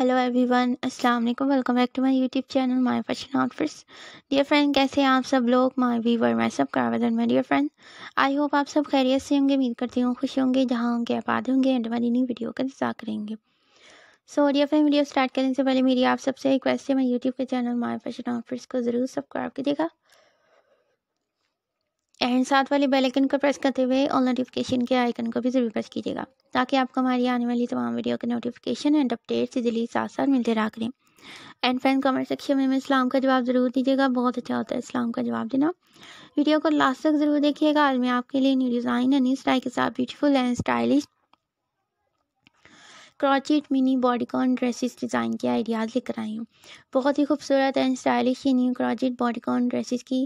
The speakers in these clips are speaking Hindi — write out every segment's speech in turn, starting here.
हेलो एवरीवन अस्सलाम वालेकुम welcome back to my YouTube channel my fashion outfits dear friend कैसे हैं आप सब लोग माय वीवर मैं सब कारवादन my dear friend I hope आप सब खैरियत से होंगे उम्मीद करती हूँ खुश होंगे जहाँ होंगे आबाद होंगे एंड वाली नई वीडियो का इंतजार करेंगे so dear friend video start करने से पहले मेरी आप सबसे रिक्वेस्ट है मैं यूट्यूब के चैनल माई फैशन आउटफिट्स को ज़रूर सब्सक्राइब कीजिएगा एंड साथ वाले बेल आइकन को प्रेस करते हुए ऑल नोटिफिकेशन के आइकन को भी ज़रूर प्रेस कीजिएगा ताकि आपको हमारी आने वाली तमाम वीडियो के नोटिफिकेशन एंड अपडेट्स जल्दी साथ साथ मिलते रहा करें एंड फ्रेंड कमेंट सेक्शन में इस्लाम का जवाब ज़रूर दीजिएगा बहुत अच्छा होता है इस्लाम का जवाब देना वीडियो को लास्ट तक ज़रूर देखिएगा आज मैं आपके लिए new design and new style के साथ beautiful and stylish crochet mini bodycon dresses design के आइडियाज़ लेकर आई हूँ बहुत ही खूबसूरत एंड स्टाइलिश ये न्यू क्रॉचेट बॉडीकॉन ड्रेसेस की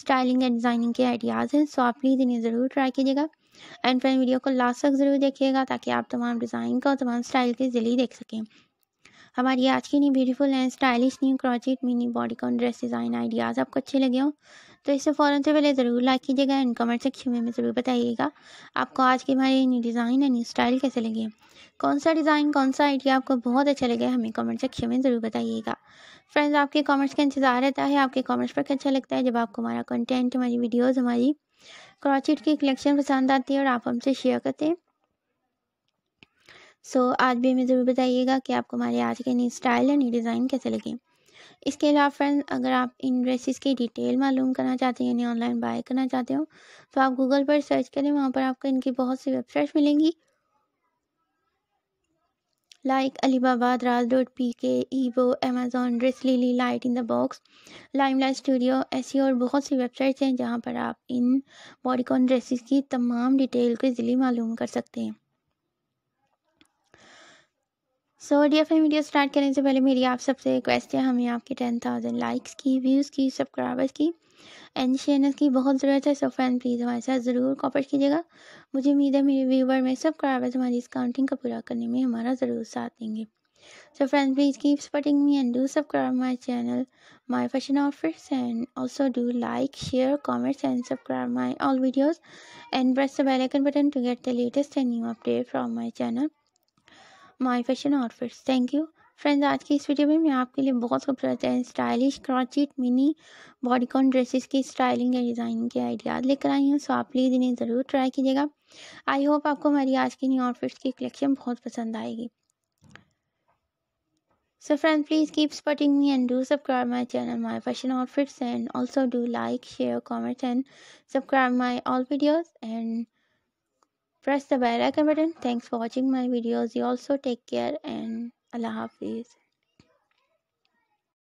स्टाइलिंग एंड डिज़ाइनिंग के आइडियाज़ हैं सो आप प्लीज़ इन्हें ज़रूर ट्राई कीजिएगा एंड फ्रेंड वीडियो को लास्ट तक ज़रूर देखिएगा ताकि आप तमाम डिज़ाइन का और तमाम स्टाइल के ज़रिए देख सकें हमारी आज की नई beautiful and stylish new crochet mini bodycon dress design ideas आपको अच्छे लगे हों तो इससे फ़ौरन से पहले ज़रूर लाइक कीजिएगा एंड कमेंट सेक्शन में ज़रूर बताइएगा आपको आज की हमारी न्यू डिज़ाइन या न्यू स्टाइल कैसे लगे कौन सा डिज़ाइन कौन सा आइडिया आपको बहुत अच्छा लगे हमें कमेंट सेक्शन में ज़रूर बताइएगा फ्रेंड्स आपके कमेंट्स का इंतज़ार रहता है आपके कमेंट्स पर अच्छा लगता है जब आपको हमारा कंटेंट हमारी वीडियोज़ हमारी क्रॉचिट की कलेक्शन पसंद आती है और आप हमसे शेयर करते हैं सो so, आज भी हमें ज़रूर बताइएगा कि आपको हमारे आज के नई स्टाइल या नई डिज़ाइन कैसे लगे इसके अलावा फ्रेंड अगर आप इन ड्रेसेस की डिटेल मालूम करना चाहते हैं यानी ऑनलाइन बाय करना चाहते हो तो आप गूगल पर सर्च करें वहाँ पर आपको इनकी बहुत सी वेबसाइट्स मिलेंगी like Alibaba Daraz dot P K eBay Amazon dress lily light in the box lime light studio ऐसी और बहुत सी वेबसाइट्स हैं जहाँ पर आप इन बॉडीकॉन ड्रेसेस की तमाम डिटेल को इजीली मालूम कर सकते हैं so dear friend video start करने से पहले मेरी आप सबसे रिक्वेस्ट है हमें आपके टेन थाउजेंड लाइक्स की व्यूज़ की सब्सक्राइबर्स की एंड शेयरनेस की बहुत ज़रूरत है सो फ्रेंड प्लीज़ हमारे साथ ज़रूर कॉपरेट कीजिएगा मुझे उम्मीद है मेरे व्यूवर में सब्सक्राइबर्स हमारी इस काउंटिंग को पूरा करने में हमारा ज़रूर साथ देंगे so friend please keep supporting me and do subscribe my channel my fashion offers and also do like share comments and subscribe my all videos and press the bell icon button to get the latest and new update from my channel my fashion outfits thank you friends आज की इस वीडियो में मैं आपके लिए बहुत खूबसूरत है stylish crochet mini bodycon dresses की स्टाइलिंग या डिज़ाइन के आइडियाज़ लेकर आई हूँ सो आप प्लीज़ इन्हें ज़रूर ट्राई कीजिएगा आई होप आपको हमारी आज की न्यू आउटफिट्स की कलेक्शन बहुत पसंद आएगी so friend please keep supporting me and do subscribe my channel my fashion outfits and also do like share comment and subscribe my all videos and press the bell icon button thanks for watching my videos you also take care and allah hafiz